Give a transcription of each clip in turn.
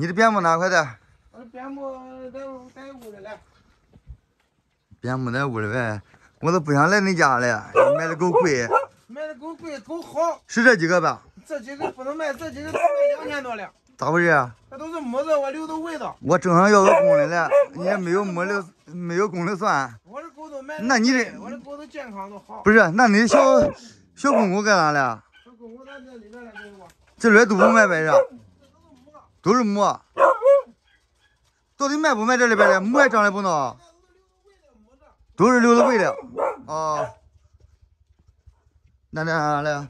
你的边牧哪块的？我的边牧在在屋里嘞。边牧在屋里呗，我都不想来你家了，买的狗贵。买的狗贵，够好。是这几个吧？这几个不能卖，这几个都卖两千多了。咋回事？那都是母的，我留着喂的。我正好要个公的嘞，你也没有母的，没有公的算。我的狗都卖。那你的，我的狗都健康都好。不是，那你小小公狗干哪嘞？小公狗在这里边嘞，这这里边都不卖白着。都是母，到底卖不卖这里边的母？长 得不孬，都是留着喂的啊，那那啥嘞？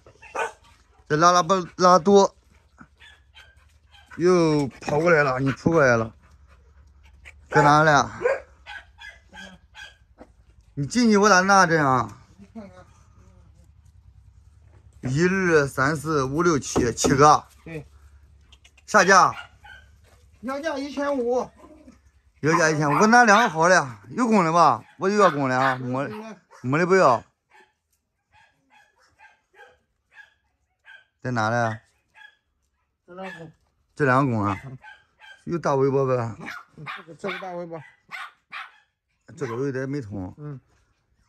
这拉拉布拉多又跑过来了，你扑过来了，搁哪里？你进去，我咋拿这样？一二三四五六七，七个。对。啥价？要价一千五，要价一千五，给我拿两个好的，有公的吧？我就要公的啊，母的母的不要。在哪嘞？这两公，这两公啊？有大尾巴呗？这个这个大尾巴，这个有点没通。嗯，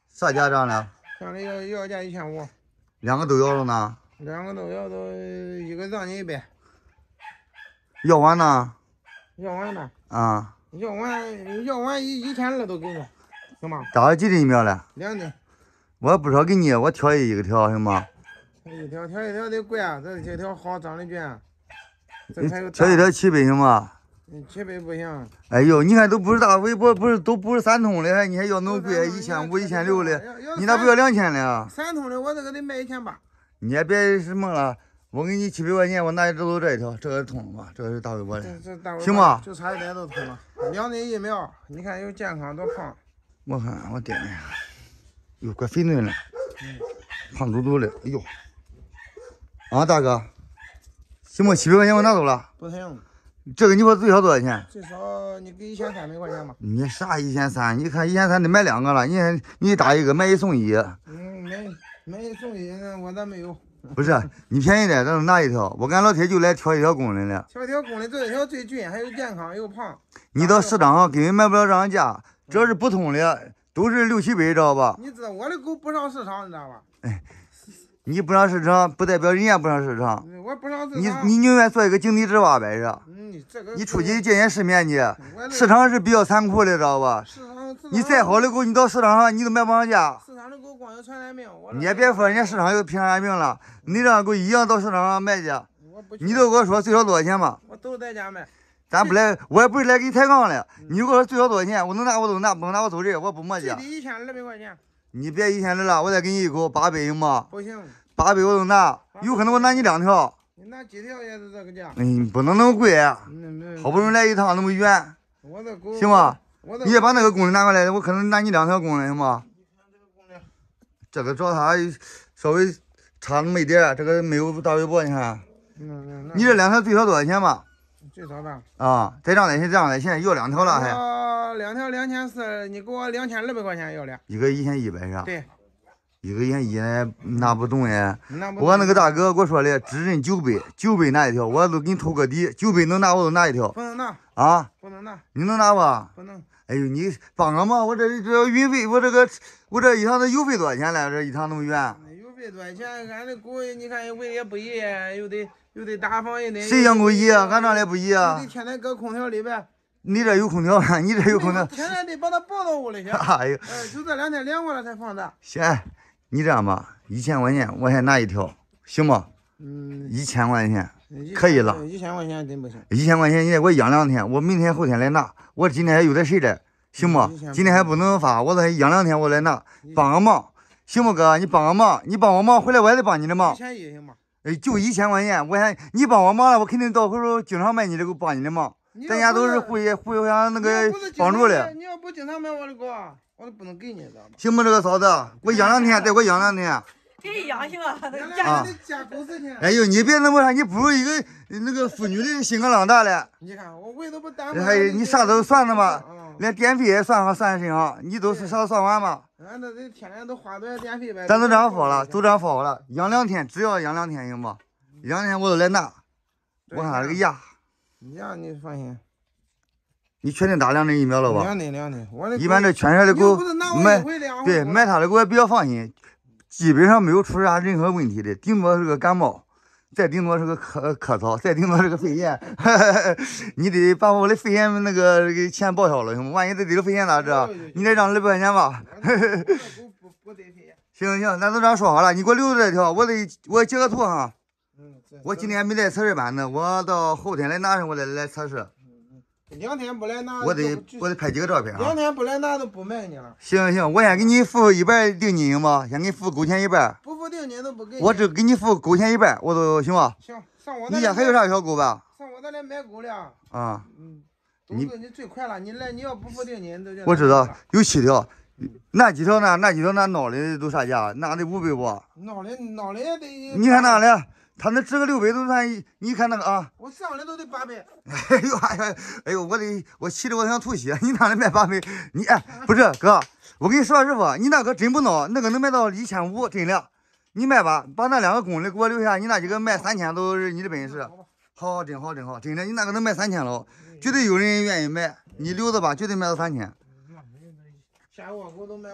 啥价涨的？涨的要要价一千五，两个都要了呢？两个都要都，一个让你一百，要完呢？要完呗，啊！要完，要完一一千二都给你，行吗？打了几针疫苗了？两针。我不少给你，我挑一一个挑，行吗？一条挑一条得贵啊，这一条好长得俊。挑一条七百行吗？七百不行。哎呦，你看都不是大，微脖，不是都不是三通的，你还要那么贵一千五、一千六的，你咋不要两千的啊？三通的我这个得卖一千八。你也别什么了。我给你七百块钱，我拿走这一条，这个通了吧？这个是大伟博的，行吗？就差一点都通了。两针疫苗，你看又健康多胖。我看，我一下，哟，怪肥嫩的，胖嘟嘟的。哎呦，啊大哥，行吗？七百块钱我拿走了。不行，这个你我最少多少钱？最少你给一千三百块钱吧。你啥一千三？你看一千三得买两个了，你看你打一个，买一送一。嗯，买买一送一，我咱没有。不是你便宜点，咱拿一条。我跟老铁就来挑一条公的了，挑一条公的，这条最俊，还有健康又胖。你到市场上根本卖不了这样价，只要是普通的都是六七百，知道吧？你知道我的狗不上市场，你知道吧？哎，你不上市场不代表人家不上市场。我不上，你你宁愿做一个井底之蛙呗，是？嗯，这个。你出去见见世面，去，市场是比较残酷的，知道吧？市场。你再好的狗，你到市场上你都卖不上价。光有传染病，你也别说人家市场有传染病了。你这狗一样到市场上卖去，你都跟我说最少多少钱吧？我都在家卖。咱不来，我也不是来给你抬杠的。你给我说最少多少钱？我能拿我都拿，不能拿我走人，我不磨叽。最低一千二百块钱。你别一千二了，我再给你一口八百行吗？不行，八百我都拿。有可能我拿你两条。你拿几条也是这个价？哎，不能那么贵。好不容易来一趟那么远，我的狗行吗？你再把那个工人拿过来，我可能拿你两条工人行吗？这个找他稍微差一点，这个没有大微巴，你看。嗯嗯。你这两条最少多少钱吧？最少的。啊，再涨点，钱，再涨点，钱。现在要两条了还。两条两千四，你给我两千二百块钱要的。一个一千一百是吧？对。一个一千一拿不动哎。我那个大哥给我说的，只认九百，九百拿一条，我都给你投个底，九百能拿我都拿一条。不能拿。啊。不能拿。你能拿吧？不能。哎呦，你帮个忙，我这这运费，我这个我这一趟的邮费多少钱嘞？这一趟那么远，邮费多少钱？俺这狗你看喂也不易，又得又得打防疫针。谁养狗易啊？俺那里不易啊。你天天搁空调里边。你这有空调？你这有空调？天天得把它抱到屋里去。哎呦，就这两天凉快了才放的。行，你这样吧，一千块钱我还拿一条，行吗？嗯，一千块钱。可以了，一千块钱真不行。一千块钱你再给我养两天，我明天后天来拿。我今天还有点事嘞，行不？今天还不能发，我再养两天我来拿，帮个忙，行不哥？你帮个忙，你帮我忙，回来我也得帮你的忙。一千行哎，就一千块钱，我还你帮我忙了，我肯定到时候经常买你的狗，帮你的忙。咱家都是互互相那个帮助的。你要不经常买我的狗，我都不能给你，行不？这个嫂子，给我养两天，再给我养两天。太阳性啊，那加上哎呦，你别那么说，你不如一个那个妇女的心格量大了。你看我胃都不耽误。还有你啥都算了吧，连电费也算上算在身上，你都是啥都算完吗？俺这人天天都花多少电费呗？咱都这样说了，都这样说了，养两天，只要养两天行不？两天我都来拿，我看这个牙，牙你放心。你确定打两针疫苗了吧？两针两针，我一般这犬舍的狗买对买他的狗也比较放心。基本上没有出啥任何问题的，顶多是个感冒，再顶多是个咳咳嗽，再顶多是个肺炎，你得把我的肺炎那个给钱报销了，行吗？万一再得了肺炎咋整？你得让二百块钱吧。行行，咱都这样说好了，你给我留着这条，我得我截个图哈。嗯。我今天没带测试板子，我到后天来拿上，我再来测试。两天不来拿，我得我得拍几个照片啊。两天不来拿就不卖你了。行行行，我先给你付一半定金行吗？先给你付狗钱一半。不付定金都不给。我只给你付狗钱一半，我都行吗？行，上我那。你家还有啥小狗吧？上我那来买狗了。啊，嗯，你你最快了，你来你要不付定金都。我知道有七条。那几条那那几条那孬的都啥价？那得五百不？孬的孬的得。你看那的，他那值个六百都算。你看那个啊。我上来都得八百。哎呦哎呦哎呦我得我气的我想吐血。你那里卖八百，你哎不是哥，我跟你说师傅，你那个真不孬，那个能卖到一千五，真的。你卖吧，把那两个公的给我留下，你那几个卖三千都是你的本事。好好，真好，真好，真的，你那个能卖三千了，绝对有人愿意卖。你留着吧，绝对卖到三千。下我都卖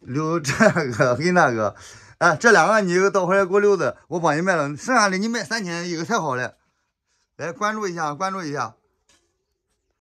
留这个跟那个，哎，这两个你到回来给我留着，我帮你卖了，剩下的你卖三千一个才好了，来关注一下，关注一下。